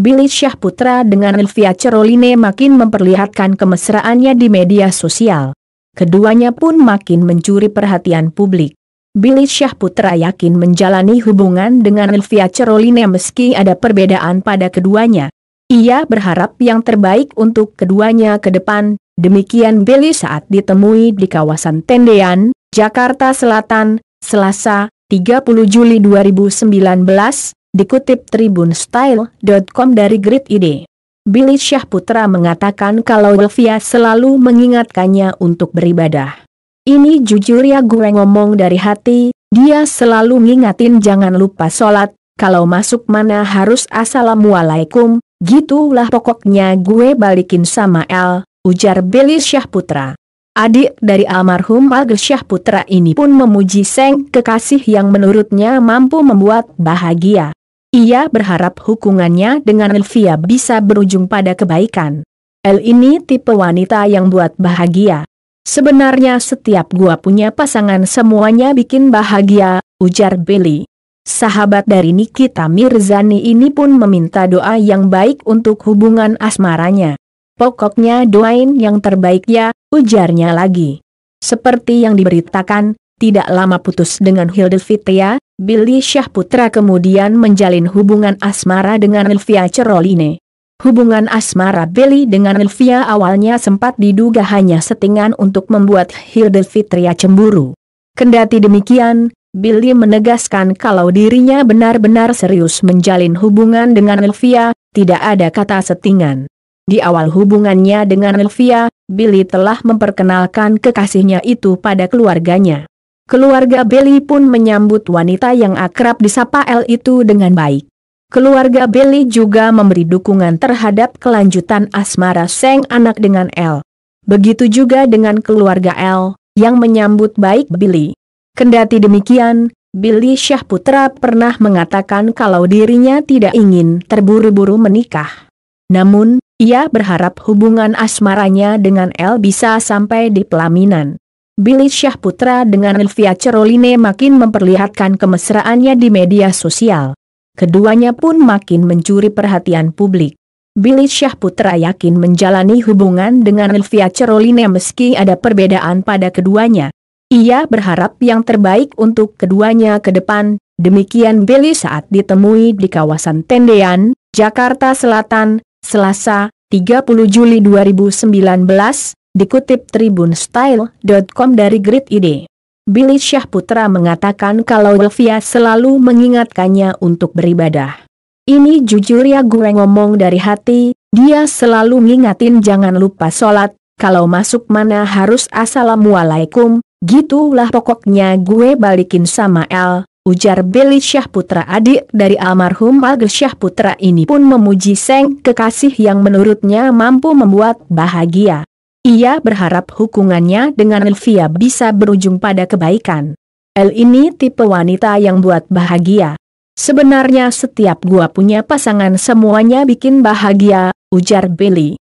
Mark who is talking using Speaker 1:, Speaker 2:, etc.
Speaker 1: Billy Syahputra dengan Elvia Ceroline makin memperlihatkan kemesraannya di media sosial. Keduanya pun makin mencuri perhatian publik. Billy Syahputra yakin menjalani hubungan dengan Elvia Ceroline meski ada perbedaan pada keduanya. Ia berharap yang terbaik untuk keduanya ke depan, demikian Billy saat ditemui di kawasan Tendean, Jakarta Selatan, Selasa, 30 Juli 2019, Dikutip tribunstyle.com dari Grid ID. Billy Syahputra mengatakan kalau Elvia selalu mengingatkannya untuk beribadah. Ini jujur ya gue ngomong dari hati, dia selalu ngingatin jangan lupa sholat, kalau masuk mana harus assalamualaikum, gitulah pokoknya gue balikin sama El, ujar Billy Syahputra. Adik dari almarhum Agil Syahputra ini pun memuji Seng kekasih yang menurutnya mampu membuat bahagia. Ia berharap hukumannya dengan Elvia bisa berujung pada kebaikan. El ini tipe wanita yang buat bahagia. Sebenarnya setiap gua punya pasangan semuanya bikin bahagia, ujar Billy. Sahabat dari Nikita Mirzani ini pun meminta doa yang baik untuk hubungan asmaranya. Pokoknya doain yang terbaik ya, ujarnya lagi. Seperti yang diberitakan, tidak lama putus dengan Fitria, Billy Syahputra kemudian menjalin hubungan asmara dengan Elvia Ceroline. Hubungan asmara Billy dengan Elvia awalnya sempat diduga hanya settingan untuk membuat Hilde Fitria cemburu. Kendati demikian, Billy menegaskan kalau dirinya benar-benar serius menjalin hubungan dengan Elvia, tidak ada kata settingan. Di awal hubungannya dengan Elvia, Billy telah memperkenalkan kekasihnya itu pada keluarganya. Keluarga Belly pun menyambut wanita yang akrab disapa L itu dengan baik. Keluarga Belly juga memberi dukungan terhadap kelanjutan asmara Seng anak dengan L. Begitu juga dengan keluarga L, yang menyambut baik Billy. Kendati demikian, Billy Syahputra pernah mengatakan kalau dirinya tidak ingin terburu-buru menikah. Namun, ia berharap hubungan asmaranya dengan L bisa sampai di pelaminan. Billy Syahputra dengan Elvia Ceroline makin memperlihatkan kemesraannya di media sosial. Keduanya pun makin mencuri perhatian publik. Billy Syahputra yakin menjalani hubungan dengan Elvia Ceroline meski ada perbedaan pada keduanya. Ia berharap yang terbaik untuk keduanya ke depan, demikian Billy saat ditemui di kawasan Tendean, Jakarta Selatan, Selasa, 30 Juli 2019, dikutip tribunstyle.com dari Grid ID. Billy Syahputra mengatakan kalau Elvia selalu mengingatkannya untuk beribadah. Ini jujur ya gue ngomong dari hati, dia selalu ngingatin jangan lupa sholat, kalau masuk mana harus assalamualaikum, gitulah pokoknya gue balikin sama El, ujar Billy Syahputra adik dari almarhum Alger Syahputra ini pun memuji Seng kekasih yang menurutnya mampu membuat bahagia. Ia berharap hukumannya dengan Elvia bisa berujung pada kebaikan. El ini tipe wanita yang buat bahagia. Sebenarnya setiap gua punya pasangan semuanya bikin bahagia, ujar Billy.